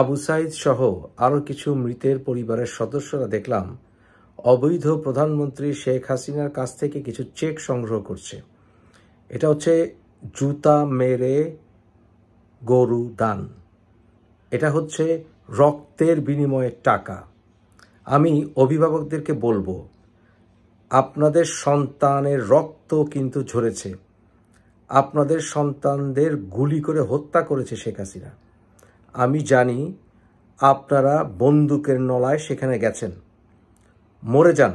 আবু সাইদ সহ আরও কিছু মৃতের পরিবারের সদস্যরা দেখলাম অবৈধ প্রধানমন্ত্রী শেখ হাসিনার কাছ থেকে কিছু চেক সংগ্রহ করছে এটা হচ্ছে জুতা মেরে গরু দান এটা হচ্ছে রক্তের বিনিময়ে টাকা আমি অভিভাবকদেরকে বলবো আপনাদের সন্তানের রক্ত কিন্তু ঝরেছে আপনাদের সন্তানদের গুলি করে হত্যা করেছে শেখ হাসিনা আমি জানি আপনারা বন্দুকের নলায় সেখানে গেছেন মরে যান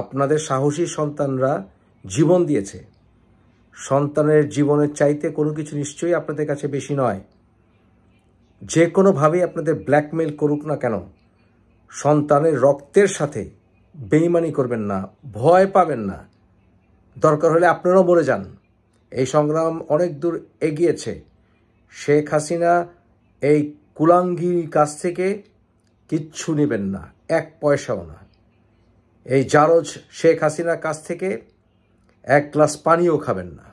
আপনাদের সাহসী সন্তানরা জীবন দিয়েছে সন্তানের জীবনের চাইতে কোনো কিছু নিশ্চয়ই আপনাদের কাছে বেশি নয় যে কোনোভাবেই আপনাদের ব্ল্যাকমেল করুক না কেন সন্তানের রক্তের সাথে বেইমানি করবেন না ভয় পাবেন না দরকার হলে আপনারাও মরে যান এই সংগ্রাম অনেক দূর এগিয়েছে শেখ হাসিনা এই কুলাঙ্গির কাছ থেকে কিচ্ছু নেবেন না এক পয়সাও না এই জারজ শেখ হাসিনার কাছ থেকে এক গ্লাস পানিও খাবেন না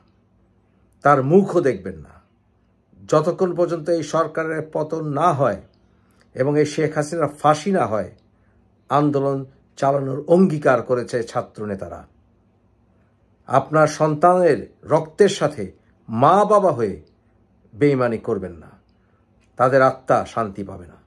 তার মুখও দেখবেন না যতক্ষণ পর্যন্ত এই সরকারের পতন না হয় এবং এই শেখ হাসিনার ফাঁসি না হয় আন্দোলন চালানোর অঙ্গীকার করেছে ছাত্রনেতারা আপনার সন্তানের রক্তের সাথে মা বাবা হয়ে বেইমানি করবেন না তাদের আত্মা শান্তি পাবে না